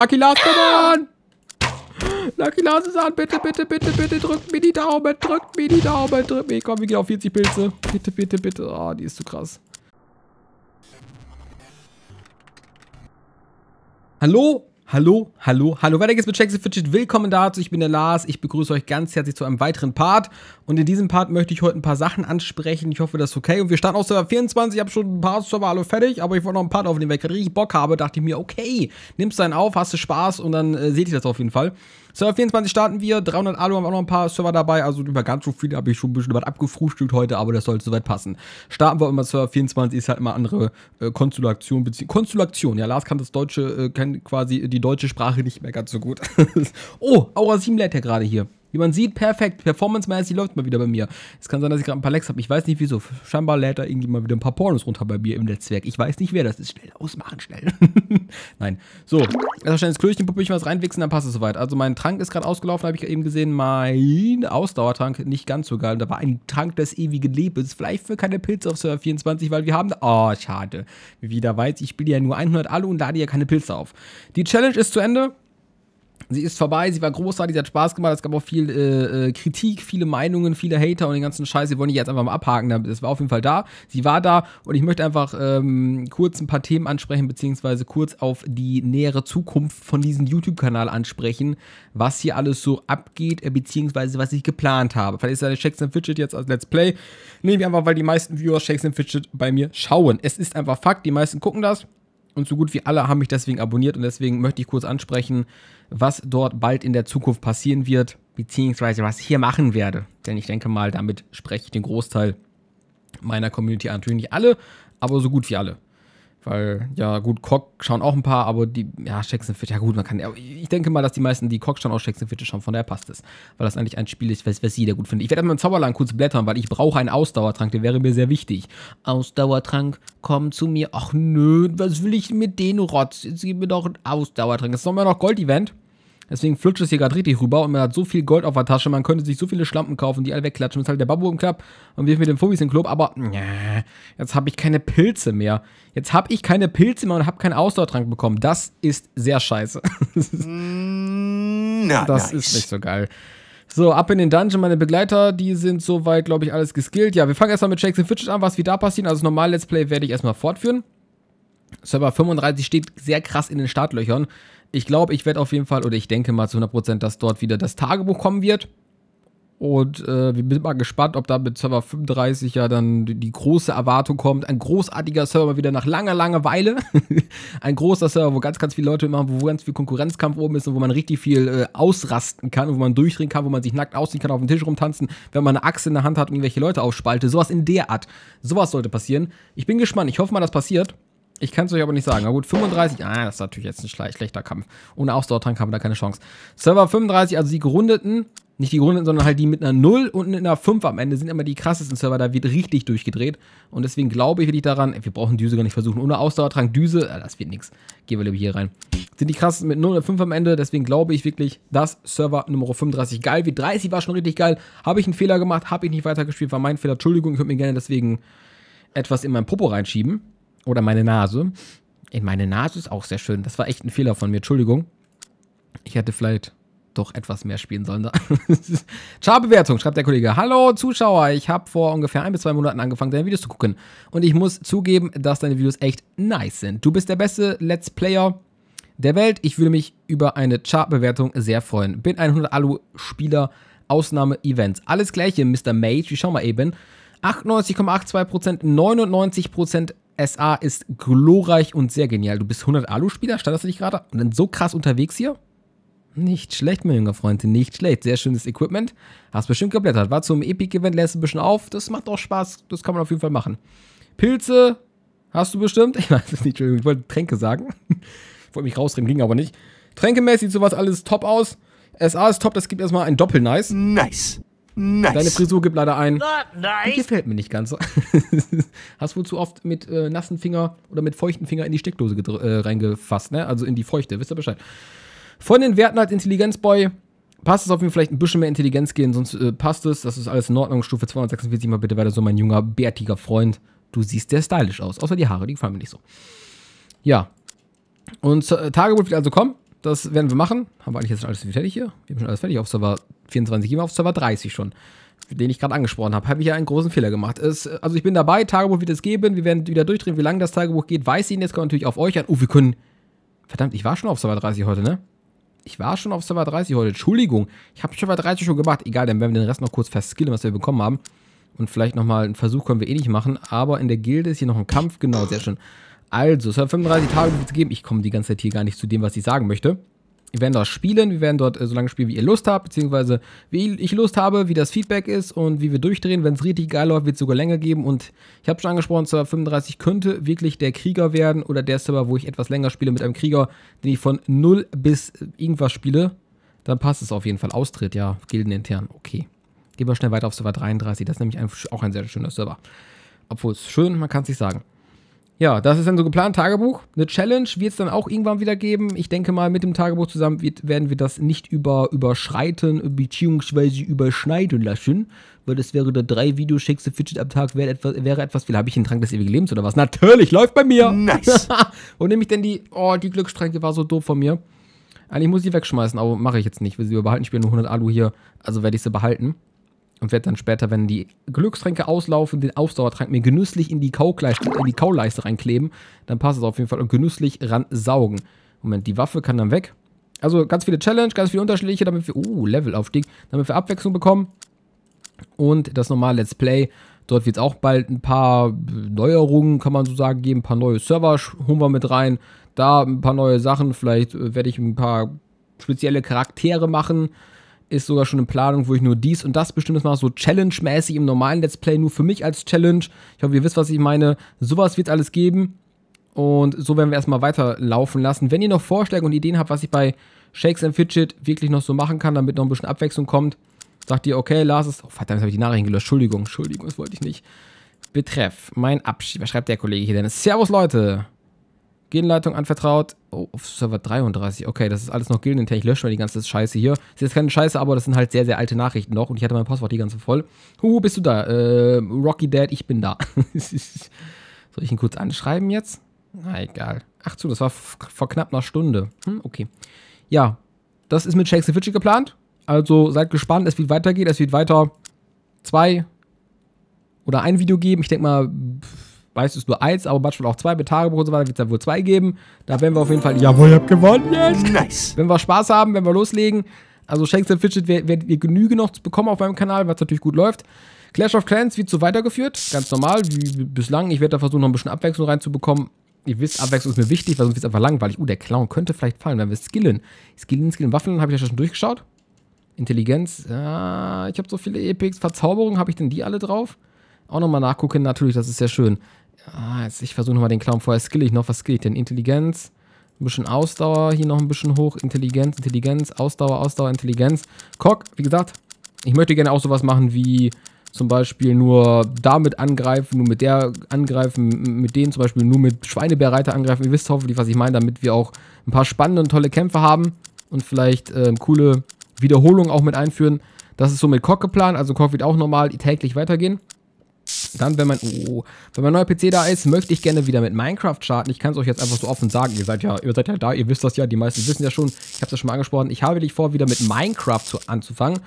Lucky Lars, come an! Lucky Lars ist an, bitte, bitte, bitte, bitte, drückt mir die Daumen, drückt mir die Daumen, drückt mir, komm, wir gehen auf 40 Pilze. Bitte, bitte, bitte, oh, die ist zu krass. Hallo? Hallo, hallo, hallo. Weiter geht's mit Checks and Fidget. Willkommen dazu. Ich bin der Lars. Ich begrüße euch ganz herzlich zu einem weiteren Part. Und in diesem Part möchte ich heute ein paar Sachen ansprechen. Ich hoffe, das ist okay. Und wir starten auf Server 24. Ich habe schon ein paar Server alle fertig, aber ich wollte noch ein Part aufnehmen, weil ich gerade richtig Bock habe. Dachte ich mir, okay, nimmst deinen auf, hast du Spaß und dann äh, seht ihr das auf jeden Fall. Server 24 starten wir, 300 Alu haben auch noch ein paar Server dabei, also über ganz so viele habe ich schon ein bisschen was abgefrühstückt heute, aber das sollte soweit passen. Starten wir immer Server 24, ist halt immer andere äh, Konstellation, Konstellation, ja, Lars kann das Deutsche, äh, kennt quasi die deutsche Sprache nicht mehr ganz so gut. oh, Aura 7 lädt ja gerade hier. Wie man sieht, perfekt. performance Performancemäßig läuft mal wieder bei mir. Es kann sein, dass ich gerade ein paar Lecks habe. Ich weiß nicht wieso. Scheinbar lädt da irgendwie mal wieder ein paar Pornos runter bei mir im Netzwerk. Ich weiß nicht, wer das ist. Schnell ausmachen, schnell. Nein. So. Also schnell ins Klöchen, Puppelchen was reinwichsen, dann passt es soweit. Also mein Trank ist gerade ausgelaufen, habe ich eben gesehen. Mein Ausdauertrank nicht ganz so geil. Und da war ein Trank des ewigen Lebens. Vielleicht für keine Pilze auf Server 24, weil wir haben. Oh, schade. Wie wieder weiß, ich spiele ja nur 100 Alu und lade ja keine Pilze auf. Die Challenge ist zu Ende. Sie ist vorbei, sie war großartig, sie hat Spaß gemacht, es gab auch viel äh, äh, Kritik, viele Meinungen, viele Hater und den ganzen Scheiß. Wir wollen die jetzt einfach mal abhaken. Das war auf jeden Fall da. Sie war da und ich möchte einfach ähm, kurz ein paar Themen ansprechen, beziehungsweise kurz auf die nähere Zukunft von diesem YouTube-Kanal ansprechen, was hier alles so abgeht, äh, beziehungsweise was ich geplant habe. Vielleicht ist ja Shakes and Fidget jetzt als Let's Play. Nehmen wir einfach, weil die meisten Viewer Shakes and Fidget bei mir schauen. Es ist einfach Fakt, die meisten gucken das. Und so gut wie alle haben mich deswegen abonniert und deswegen möchte ich kurz ansprechen, was dort bald in der Zukunft passieren wird, beziehungsweise was ich hier machen werde. Denn ich denke mal, damit spreche ich den Großteil meiner Community an. Natürlich nicht alle, aber so gut wie alle. Weil, ja, gut, Cock schauen auch ein paar, aber die, ja, Jackson ja gut, man kann, ich denke mal, dass die meisten, die Cock schauen, auch Jackson schauen, von der passt es. Weil das eigentlich ein Spiel ist, was, was jeder gut findet. Ich werde mit dem Zauberlang kurz blättern, weil ich brauche einen Ausdauertrank, der wäre mir sehr wichtig. Ausdauertrank, komm zu mir. Ach nö, was will ich mit denen, Rotz? Jetzt gib mir doch einen Ausdauertrank. Das ist doch immer noch Gold-Event. Deswegen flutscht es hier gerade richtig rüber und man hat so viel Gold auf der Tasche, man könnte sich so viele Schlampen kaufen, die alle wegklatschen. Ist halt der Babu im Club und wirft mit den Fubis im den Club, aber nee, jetzt habe ich keine Pilze mehr. Jetzt habe ich keine Pilze mehr und habe keinen Ausdauertrank bekommen. Das ist sehr scheiße. Mm, na, das nice. ist nicht so geil. So, ab in den Dungeon. Meine Begleiter, die sind soweit, glaube ich, alles geskillt. Ja, wir fangen erstmal mit Jackson Fidget an, was wieder passiert. Also normal Let's Play werde ich erstmal fortführen. Server 35 steht sehr krass in den Startlöchern. Ich glaube, ich werde auf jeden Fall, oder ich denke mal zu 100%, dass dort wieder das Tagebuch kommen wird. Und äh, wir sind mal gespannt, ob da mit Server 35 ja dann die große Erwartung kommt. Ein großartiger Server wieder nach langer, langer Weile. ein großer Server, wo ganz, ganz viele Leute machen, wo ganz viel Konkurrenzkampf oben ist und wo man richtig viel äh, ausrasten kann und wo man durchdrehen kann, wo man sich nackt ausziehen kann, auf dem Tisch rumtanzen, wenn man eine Achse in der Hand hat und irgendwelche Leute aufspalte. Sowas in der Art. Sowas sollte passieren. Ich bin gespannt. Ich hoffe mal, das passiert. Ich kann es euch aber nicht sagen. Na gut, 35. Ah, das ist natürlich jetzt ein schlechter Kampf. Ohne Ausdauertrank haben wir da keine Chance. Server 35, also die gerundeten, nicht die gerundeten, sondern halt die mit einer 0 und einer 5 am Ende sind immer die krassesten Server. Da wird richtig durchgedreht. Und deswegen glaube ich wirklich daran, wir brauchen Düse gar nicht versuchen. Ohne Ausdauertrank Düse, ah, das wird nichts. Gehen wir lieber hier rein. Sind die krassesten mit 0 und 5 am Ende. Deswegen glaube ich wirklich, dass Server Nummer 35 geil wird. 30 war schon richtig geil. Habe ich einen Fehler gemacht, habe ich nicht weitergespielt, war mein Fehler. Entschuldigung, ich könnte mir gerne deswegen etwas in mein Popo reinschieben. Oder meine Nase. In meine Nase ist auch sehr schön. Das war echt ein Fehler von mir. Entschuldigung. Ich hätte vielleicht doch etwas mehr spielen sollen. Ciao-Bewertung, schreibt der Kollege. Hallo Zuschauer, ich habe vor ungefähr ein bis zwei Monaten angefangen, deine Videos zu gucken. Und ich muss zugeben, dass deine Videos echt nice sind. Du bist der beste Let's Player der Welt. Ich würde mich über eine Chartbewertung sehr freuen. Bin 100 Alu-Spieler, Ausnahme-Events. Alles gleiche, Mr. Mage. Wir schauen mal eben. 98,82%, 99% SA ist glorreich und sehr genial. Du bist 100 Alu-Spieler, stand das nicht gerade? Und dann so krass unterwegs hier? Nicht schlecht, mein junger Freund, nicht schlecht. Sehr schönes Equipment. Hast bestimmt geblättert. War zum Epic-Event, lässt ein bisschen auf. Das macht auch Spaß. Das kann man auf jeden Fall machen. Pilze hast du bestimmt. Ich weiß es nicht, Entschuldigung, ich wollte Tränke sagen. ich wollte mich rausreden, ging aber nicht. Tränkemäßig sowas alles top aus. SA ist top, das gibt erstmal ein Doppel-Nice. Nice. Nice. Deine Frisur gibt leider ein. Nice. Gefällt mir nicht ganz. Hast wohl zu oft mit äh, nassen Finger oder mit feuchten Finger in die Steckdose äh, reingefasst, ne? Also in die feuchte, wisst ihr Bescheid. Von den Werten als Intelligenzboy passt es auf jeden vielleicht ein bisschen mehr Intelligenz gehen, sonst äh, passt es. Das ist alles in Ordnung. Stufe 246 mal bitte weiter so, mein junger, bärtiger Freund. Du siehst sehr stylisch aus. Außer die Haare, die gefallen mir nicht so. Ja. Und äh, Tagebuch wird also kommen. Das werden wir machen. Haben wir eigentlich jetzt schon alles fertig hier? Wir haben schon alles fertig auf Server 24 immer auf Server 30 schon, den ich gerade angesprochen habe, habe ich ja einen großen Fehler gemacht. Es, also ich bin dabei, Tagebuch wird es geben, wir werden wieder durchdrehen, wie lange das Tagebuch geht, weiß ich nicht, jetzt kommt natürlich auf euch an. Oh, wir können, verdammt, ich war schon auf Server 30 heute, ne? Ich war schon auf Server 30 heute, Entschuldigung, ich habe Server 30 schon gemacht. Egal, dann werden wir den Rest noch kurz verskillen, was wir bekommen haben. Und vielleicht nochmal einen Versuch können wir eh nicht machen, aber in der Gilde ist hier noch ein Kampf, genau, sehr schön. Also, es hat 35 Tage geben. Ich komme die ganze Zeit hier gar nicht zu dem, was ich sagen möchte. Wir werden dort spielen, wir werden dort äh, so lange spielen, wie ihr Lust habt, beziehungsweise wie ich Lust habe, wie das Feedback ist und wie wir durchdrehen. Wenn es richtig geil läuft, wird es sogar länger geben. Und ich habe schon angesprochen, Server 35 könnte wirklich der Krieger werden oder der Server, wo ich etwas länger spiele mit einem Krieger, den ich von 0 bis äh, irgendwas spiele. Dann passt es auf jeden Fall. Austritt, ja, Gilden intern, okay. Gehen wir schnell weiter auf Server 33, das ist nämlich ein, auch ein sehr schöner Server. Obwohl es schön, man kann es nicht sagen. Ja, das ist dann so geplant, Tagebuch. Eine Challenge wird es dann auch irgendwann wieder geben. Ich denke mal, mit dem Tagebuch zusammen wird, werden wir das nicht über, überschreiten beziehungsweise überschneiden lassen, weil das wäre der drei Videos, schickste Fidget am Tag, wäre etwas, wäre etwas viel. Habe ich einen Trank des ewigen Lebens oder was? Natürlich, läuft bei mir! Nice! Und nehme ich denn die, oh, die Glücksstränke war so doof von mir. Eigentlich muss ich die wegschmeißen, aber mache ich jetzt nicht, will sie überbehalten. Ich spiele nur 100 Alu hier, also werde ich sie behalten und werde dann später, wenn die Glückstränke auslaufen, den Ausdauertrank mir genüsslich in die, in die Kauleiste reinkleben. Dann passt es auf jeden Fall und genüsslich ran saugen. Moment, die Waffe kann dann weg. Also ganz viele Challenge, ganz viele unterschiedliche, damit wir, uh, Levelaufstieg, damit wir Abwechslung bekommen. Und das normale Let's Play. Dort wird es auch bald ein paar Neuerungen, kann man so sagen, geben. Ein paar neue Server holen wir mit rein. Da ein paar neue Sachen. Vielleicht äh, werde ich ein paar spezielle Charaktere machen ist sogar schon in Planung, wo ich nur dies und das bestimmt mache, so Challenge-mäßig im normalen Let's Play, nur für mich als Challenge. Ich hoffe, ihr wisst, was ich meine. Sowas wird alles geben. Und so werden wir erstmal weiterlaufen lassen. Wenn ihr noch Vorschläge und Ideen habt, was ich bei Shakes and Fidget wirklich noch so machen kann, damit noch ein bisschen Abwechslung kommt, sagt ihr, okay, Lars es. Oh, verdammt, habe ich die Nachrichten gelöscht. Entschuldigung, Entschuldigung, das wollte ich nicht. Betreff, mein Abschied. Was schreibt der Kollege hier denn? Servus, Leute! Gildenleitung anvertraut. Oh, auf Server 33. Okay, das ist alles noch gildenintern. Ich lösche mal die ganze Scheiße hier. Ist jetzt keine Scheiße, aber das sind halt sehr, sehr alte Nachrichten noch. Und ich hatte mein Passwort die ganze voll. Huhu, bist du da? Äh, Rocky Dad, ich bin da. Soll ich ihn kurz anschreiben jetzt? Na, egal. Ach zu, das war vor knapp einer Stunde. Hm, okay. Ja, das ist mit Shakespeare Fitchy geplant. Also seid gespannt, es wird weitergehen. Es wird weiter zwei oder ein Video geben. Ich denke mal... Pff, meistens nur eins, aber manchmal auch zwei mit Tagebuch und so weiter, wird es dann wohl zwei geben. Da werden wir auf jeden Fall, jawohl, ihr habt gewonnen, yes! Nice! Wenn wir Spaß haben, wenn wir loslegen, also Shanks and Fidget werdet ihr Genüge noch bekommen auf meinem Kanal, weil es natürlich gut läuft. Clash of Clans wird so weitergeführt, ganz normal, wie bislang. Ich werde da versuchen, noch ein bisschen Abwechslung reinzubekommen. Ihr wisst, Abwechslung ist mir wichtig, weil sonst wird es einfach langweilig. Uh, der Clown könnte vielleicht fallen, wenn wir skillen. Skillen, skillen, Waffeln, habe ich ja schon durchgeschaut. Intelligenz, ah, ich habe so viele Epics. Verzauberung, habe ich denn die alle drauf? Auch nochmal nachgucken, natürlich, das ist sehr schön. Ah, jetzt ich versuche nochmal den Clown vorher. Skill ich noch? Was skill ich denn? Intelligenz. Ein bisschen Ausdauer. Hier noch ein bisschen hoch. Intelligenz, Intelligenz, Ausdauer, Ausdauer, Intelligenz. Cock, wie gesagt. Ich möchte gerne auch sowas machen wie zum Beispiel nur damit angreifen, nur mit der angreifen, mit denen zum Beispiel nur mit Schweinebärreiter angreifen. Ihr wisst hoffentlich, was ich meine, damit wir auch ein paar spannende und tolle Kämpfe haben und vielleicht äh, coole Wiederholungen auch mit einführen. Das ist so mit Cock geplant, also Cock wird auch normal täglich weitergehen. Dann, wenn mein, oh, wenn mein neuer PC da ist, möchte ich gerne wieder mit Minecraft starten. Ich kann es euch jetzt einfach so offen sagen. Ihr seid ja, ihr seid ja da, ihr wisst das ja, die meisten wissen ja schon. Ich habe es ja schon mal angesprochen. Ich habe wirklich vor, wieder mit Minecraft zu, anzufangen.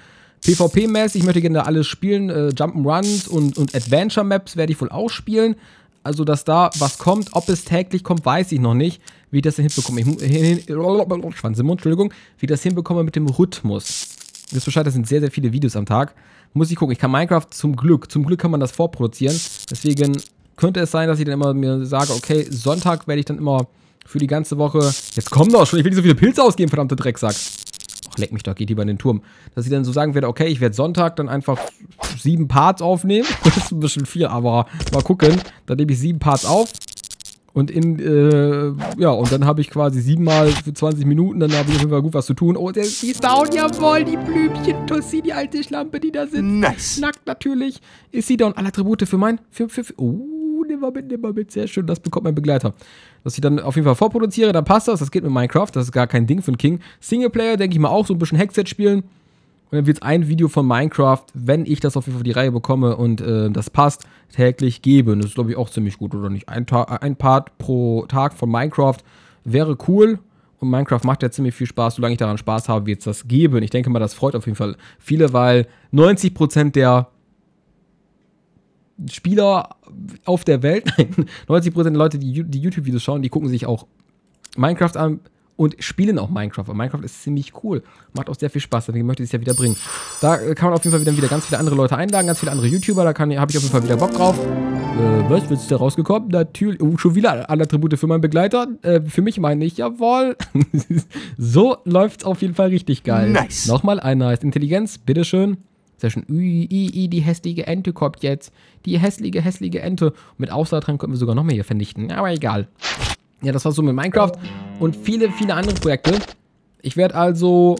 PvP-mäßig, ich möchte gerne alles spielen. Äh, Jump'n'Runs und, und Adventure-Maps werde ich wohl auch spielen. Also, dass da was kommt, ob es täglich kommt, weiß ich noch nicht. Wie ich das denn hinbekomme. Ich, hin, hin, Schwanz im Mund, Entschuldigung. Wie ich das hinbekomme mit dem Rhythmus. Ihr Wisst Bescheid, das sind sehr, sehr viele Videos am Tag. Muss ich gucken. Ich kann Minecraft zum Glück, zum Glück kann man das vorproduzieren. Deswegen könnte es sein, dass ich dann immer mir sage, okay, Sonntag werde ich dann immer für die ganze Woche... Jetzt komm doch schon, ich will nicht so viele Pilze ausgeben, verdammte Drecksack. Ach, leck mich doch, geht lieber in den Turm. Dass ich dann so sagen werde, okay, ich werde Sonntag dann einfach sieben Parts aufnehmen. Das ist ein bisschen viel, aber mal gucken. Dann nehme ich sieben Parts auf, und in, äh, ja, und dann habe ich quasi siebenmal für 20 Minuten, dann habe ich auf jeden Fall gut was zu tun. Oh, der, die down, jawohl, die Blümchen, Tussi, die alte Schlampe, die da sitzt. Nice. Nackt natürlich. Ist sie down. Alle Attribute für mein, für, für, für, oh, nimm mal mit, nimm mal mit, sehr schön, das bekommt mein Begleiter. Dass ich dann auf jeden Fall vorproduziere, dann passt das, das geht mit Minecraft, das ist gar kein Ding für einen King. Singleplayer, denke ich mal auch, so ein bisschen Hexet spielen. Und dann wird es ein Video von Minecraft, wenn ich das auf jeden Fall die Reihe bekomme und äh, das passt, täglich geben. Das ist, glaube ich, auch ziemlich gut, oder nicht? Ein, ein Part pro Tag von Minecraft wäre cool. Und Minecraft macht ja ziemlich viel Spaß. Solange ich daran Spaß habe, wird es das geben. Ich denke mal, das freut auf jeden Fall viele, weil 90% der Spieler auf der Welt, 90% der Leute, die, die YouTube-Videos schauen, die gucken sich auch Minecraft an, und spielen auch Minecraft. Und Minecraft ist ziemlich cool. Macht auch sehr viel Spaß, deswegen möchte ich es ja wieder bringen. Da äh, kann man auf jeden Fall wieder, wieder ganz viele andere Leute einladen, ganz viele andere YouTuber. Da habe ich auf jeden Fall wieder Bock drauf. Äh, was? Wird es da rausgekommen? Natürlich. Oh, schon wieder alle Attribute für meinen Begleiter. Äh, für mich meine ich, jawohl. so läuft es auf jeden Fall richtig geil. Nice. Nochmal ein nice Intelligenz. Bitteschön. Sehr schön. Ui, i, die hässliche Ente kommt jetzt. Die hässliche, hässliche Ente. mit Ausdauer dran könnten wir sogar noch mehr hier vernichten. Aber egal. Ja, das war so mit Minecraft und viele, viele andere Projekte. Ich werde also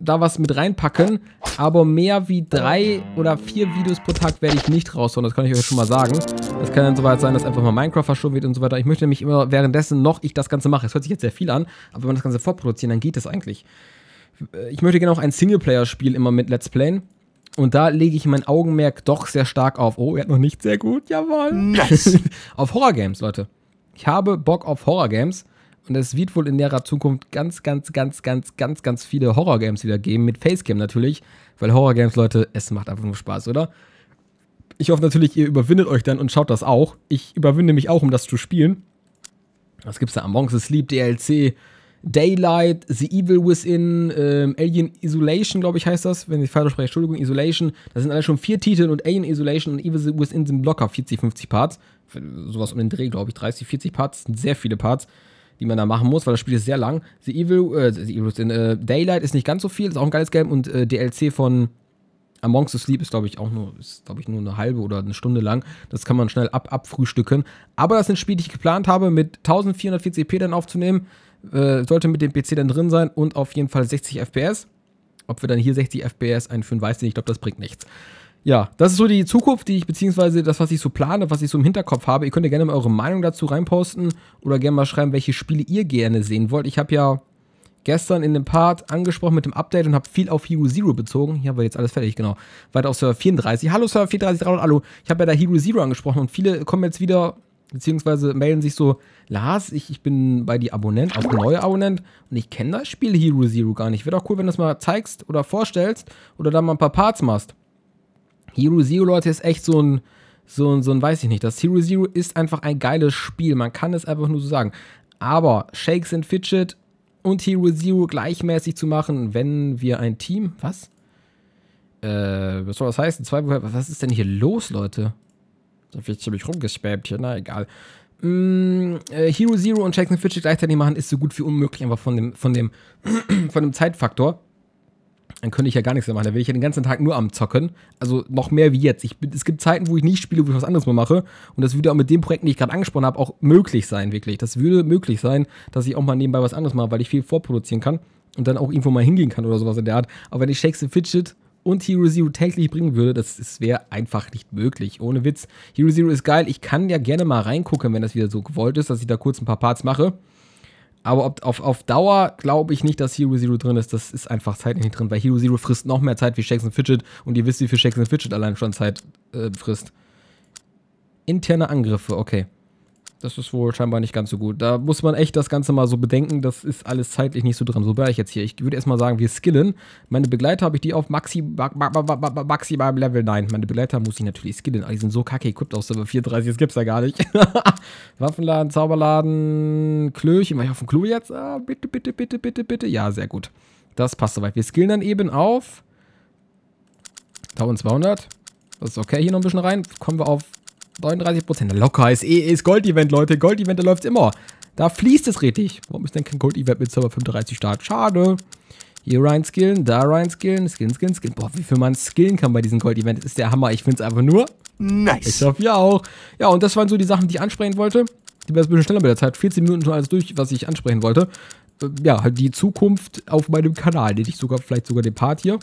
da was mit reinpacken, aber mehr wie drei oder vier Videos pro Tag werde ich nicht raushauen, das kann ich euch schon mal sagen. Das kann dann soweit sein, dass einfach mal Minecraft verschoben wird und so weiter. Ich möchte nämlich immer währenddessen noch ich das Ganze mache. Es hört sich jetzt sehr viel an, aber wenn wir das Ganze vorproduzieren, dann geht das eigentlich. Ich möchte gerne auch ein Singleplayer-Spiel immer mit Let's Playen. Und da lege ich mein Augenmerk doch sehr stark auf. Oh, er hat noch nicht sehr gut, jawohl. Nice. auf Horror-Games, Leute. Ich habe Bock auf Horror-Games und es wird wohl in näherer Zukunft ganz, ganz, ganz, ganz, ganz, ganz viele Horror-Games wieder geben, mit Facecam natürlich, weil Horror-Games, Leute, es macht einfach nur Spaß, oder? Ich hoffe natürlich, ihr überwindet euch dann und schaut das auch. Ich überwinde mich auch, um das zu spielen. Was gibt's da? Among the Sleep DLC, Daylight, The Evil Within, ähm, Alien Isolation, glaube ich, heißt das, wenn ich falsch spreche, Entschuldigung, Isolation. Das sind alle schon vier Titel und Alien Isolation und Evil Within sind locker 40, 50 Parts sowas um den Dreh, glaube ich, 30, 40 Parts, sind sehr viele Parts, die man da machen muss, weil das Spiel ist sehr lang. The Evil, äh, The Evil in, äh, Daylight ist nicht ganz so viel, ist auch ein geiles Game und äh, DLC von Amongst the Sleep ist, glaube ich, auch nur, ist, glaube ich, nur eine halbe oder eine Stunde lang. Das kann man schnell ab, abfrühstücken. Aber das sind Spiele, die ich geplant habe, mit 1440p dann aufzunehmen. Äh, sollte mit dem PC dann drin sein und auf jeden Fall 60 FPS. Ob wir dann hier 60 FPS einführen, weiß ich nicht. Ich glaube, das bringt nichts ja, das ist so die Zukunft, die ich, beziehungsweise das, was ich so plane, was ich so im Hinterkopf habe. Ihr könnt ja gerne mal eure Meinung dazu reinposten oder gerne mal schreiben, welche Spiele ihr gerne sehen wollt. Ich habe ja gestern in dem Part angesprochen mit dem Update und habe viel auf Hero Zero bezogen. Hier haben wir jetzt alles fertig, genau. Weiter auf Server 34. Hallo Server 34, hallo. Ich habe ja da Hero Zero angesprochen und viele kommen jetzt wieder, beziehungsweise melden sich so, Lars, ich, ich bin bei die Abonnent, auch neuer Abonnent und ich kenne das Spiel Hero Zero gar nicht. Wäre doch cool, wenn du das mal zeigst oder vorstellst oder da mal ein paar Parts machst. Hero Zero, Leute, ist echt so ein, so ein, so ein, weiß ich nicht. Das Hero Zero ist einfach ein geiles Spiel. Man kann es einfach nur so sagen. Aber Shakes and Fidget und Hero Zero gleichmäßig zu machen, wenn wir ein Team. Was? Äh, was soll das heißen? Zwei Was ist denn hier los, Leute? Da wird ziemlich rumgespammt hier, na egal. Mmh, äh, Hero Zero und Shakes and Fidget gleichzeitig machen ist so gut wie unmöglich, einfach von dem, von dem, von dem Zeitfaktor dann könnte ich ja gar nichts mehr machen. Da wäre ich ja den ganzen Tag nur am Zocken. Also noch mehr wie jetzt. Ich, es gibt Zeiten, wo ich nicht spiele, wo ich was anderes mehr mache. Und das würde auch mit dem Projekt, den ich gerade angesprochen habe, auch möglich sein, wirklich. Das würde möglich sein, dass ich auch mal nebenbei was anderes mache, weil ich viel vorproduzieren kann und dann auch irgendwo mal hingehen kann oder sowas in der Art. Aber wenn ich Shakes and Fidget und Hero Zero täglich bringen würde, das, das wäre einfach nicht möglich. Ohne Witz. Hero Zero ist geil. Ich kann ja gerne mal reingucken, wenn das wieder so gewollt ist, dass ich da kurz ein paar Parts mache. Aber ob, auf, auf Dauer glaube ich nicht, dass Hero Zero drin ist. Das ist einfach Zeit nicht drin, weil Hero Zero frisst noch mehr Zeit wie Shakes Fidget und ihr wisst, wie viel Shakes Fidget allein schon Zeit äh, frisst. Interne Angriffe, okay das ist wohl scheinbar nicht ganz so gut. Da muss man echt das Ganze mal so bedenken. Das ist alles zeitlich nicht so dran. So wäre ich jetzt hier. Ich würde erstmal sagen, wir skillen. Meine Begleiter habe ich die auf Maxi, ma, ma, ma, maximalem Level. Nein, meine Begleiter muss ich natürlich skillen. Aber ah, die sind so kacke equipped aus Server 34. Das gibt's ja gar nicht. Waffenladen, Zauberladen, Klöchen. War ich auf dem Klo jetzt? Ah, bitte, bitte, bitte, bitte, bitte. Ja, sehr gut. Das passt soweit. Wir skillen dann eben auf 1200. Das ist okay. Hier noch ein bisschen rein. Kommen wir auf 39%. Locker ist eh ist Gold-Event, Leute. Gold-Event, da läuft's immer. Da fließt es richtig. Warum ist denn kein Gold-Event mit Server 35 Start? Schade. Hier rein skillen, da rein skillen, skillen, skillen, skillen. Boah, wie viel man skillen kann bei diesem Gold-Event. ist der Hammer. Ich find's einfach nur nice. Ich hoffe, ja auch. Ja, und das waren so die Sachen, die ich ansprechen wollte. Die wäre ein bisschen schneller mit der Zeit. 14 Minuten schon alles durch, was ich ansprechen wollte. Ähm, ja, halt die Zukunft auf meinem Kanal. Den ich sogar, vielleicht sogar den Part hier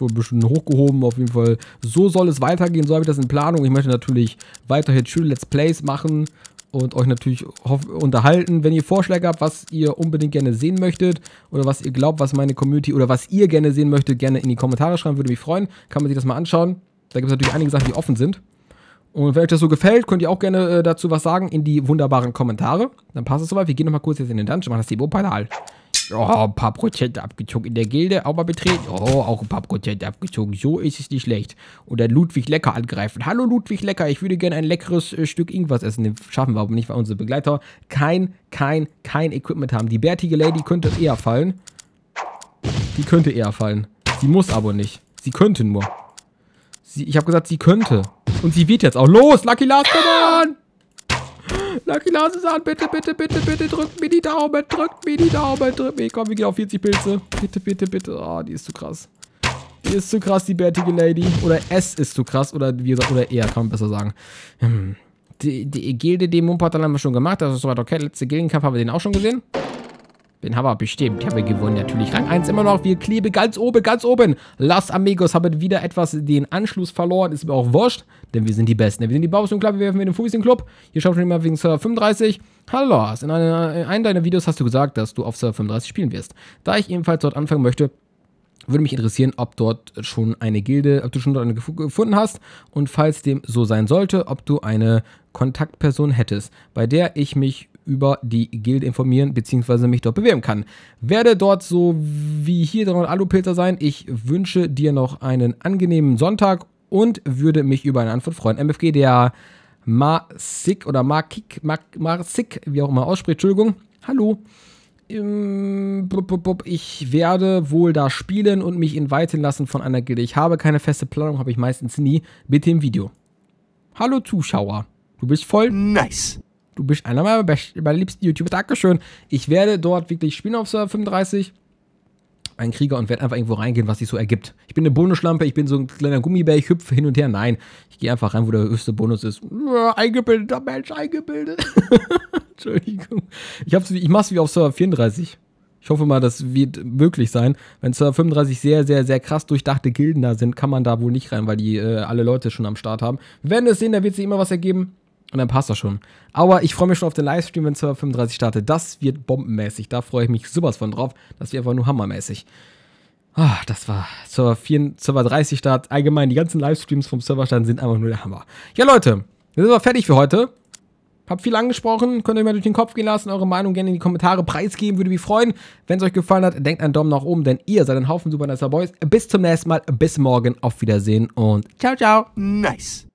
wurde ein bisschen hochgehoben. Auf jeden Fall, so soll es weitergehen. So habe ich das in Planung. Ich möchte natürlich weiterhin schöne Let's Plays machen und euch natürlich unterhalten. Wenn ihr Vorschläge habt, was ihr unbedingt gerne sehen möchtet oder was ihr glaubt, was meine Community oder was ihr gerne sehen möchtet, gerne in die Kommentare schreiben, würde mich freuen. Kann man sich das mal anschauen. Da gibt es natürlich einige Sachen, die offen sind. Und wenn euch das so gefällt, könnt ihr auch gerne äh, dazu was sagen in die wunderbaren Kommentare. Dann passt es soweit. Wir gehen nochmal kurz jetzt in den Dungeon, machen das Debo-Pedal. Oh, ein paar Prozent abgezogen in der Gilde, auch mal betreten. Oh, auch ein paar Prozent abgezogen. So ist es nicht schlecht. Und dann Ludwig Lecker angreifen. Hallo Ludwig Lecker, ich würde gerne ein leckeres äh, Stück irgendwas essen. Den schaffen wir aber nicht, weil unsere Begleiter kein, kein, kein Equipment haben. Die bärtige Lady könnte eher fallen. Die könnte eher fallen. Sie muss aber nicht. Sie könnte nur. Sie, ich habe gesagt, sie könnte. Und sie wird jetzt auch. Los, Lucky Last, come on! Lucky, lass an. Bitte, bitte, bitte, bitte. Drückt mir die Daumen. Drückt mir die Daumen. Drückt mir. Komm, wir gehen auf 40 Pilze. Bitte, bitte, bitte. oh, die ist zu krass. Die ist zu krass, die bärtige Lady. Oder S ist zu krass. Oder wie gesagt, oder eher, kann man besser sagen. Hm. Die, die Gilde, den Mumpatal haben wir schon gemacht. Das ist soweit okay. Letzte Gildenkampf haben wir den auch schon gesehen. Den haben wir bestimmt. Ja, wir gewonnen natürlich. Rang 1 immer noch. Wir kleben ganz oben, ganz oben. Las Amigos haben wieder etwas den Anschluss verloren. Ist mir auch wurscht, denn wir sind die Besten. Wir sind die Baus und Club. Wir werfen mit dem Fuß in den Club. Hier schauen wir mal wegen Server 35. Hallo Lars. In einem deiner Videos hast du gesagt, dass du auf Server 35 spielen wirst. Da ich ebenfalls dort anfangen möchte, würde mich interessieren, ob dort schon eine Gilde, ob du schon dort eine gefunden hast und falls dem so sein sollte, ob du eine Kontaktperson hättest, bei der ich mich über die Guild informieren bzw. mich dort bewerben kann. Werde dort so wie hier 300 Alupilzer sein. Ich wünsche dir noch einen angenehmen Sonntag und würde mich über eine Antwort freuen. MFG, der Marsik oder Markik, Marsik, wie auch immer ausspricht, Entschuldigung. Hallo. Ich werde wohl da spielen und mich inviten lassen von einer Gilde. Ich habe keine feste Planung, habe ich meistens nie. mit dem Video. Hallo Zuschauer. Du bist voll nice. Du bist einer meiner, meiner liebsten YouTuber. Dankeschön. Ich werde dort wirklich spielen auf Server 35 ein Krieger und werde einfach irgendwo reingehen, was sich so ergibt. Ich bin eine Bonusschlampe, ich bin so ein kleiner Gummibär, ich hüpfe hin und her. Nein, ich gehe einfach rein, wo der höchste Bonus ist. Eingebildeter Mensch, eingebildet. Entschuldigung. Ich, hab's, ich mach's wie auf Server 34. Ich hoffe mal, das wird möglich sein. Wenn Server 35 sehr, sehr, sehr krass durchdachte Gilden da sind, kann man da wohl nicht rein, weil die äh, alle Leute schon am Start haben. Wir werden es sehen, da wird sich immer was ergeben. Und dann passt das schon. Aber ich freue mich schon auf den Livestream, wenn Server 35 startet. Das wird bombenmäßig. Da freue ich mich sowas von drauf. Das wird einfach nur hammermäßig. Ah, das war Server, 4, Server 30 Start. Allgemein, die ganzen Livestreams vom Server Start sind einfach nur der Hammer. Ja, Leute, wir sind aber fertig für heute. Hab viel angesprochen, könnt ihr mir durch den Kopf gehen lassen, eure Meinung gerne in die Kommentare preisgeben, würde mich freuen. Wenn es euch gefallen hat, denkt einen Daumen nach oben, denn ihr seid ein Haufen super nicer Boys. Bis zum nächsten Mal, bis morgen, auf Wiedersehen und ciao, ciao. Nice.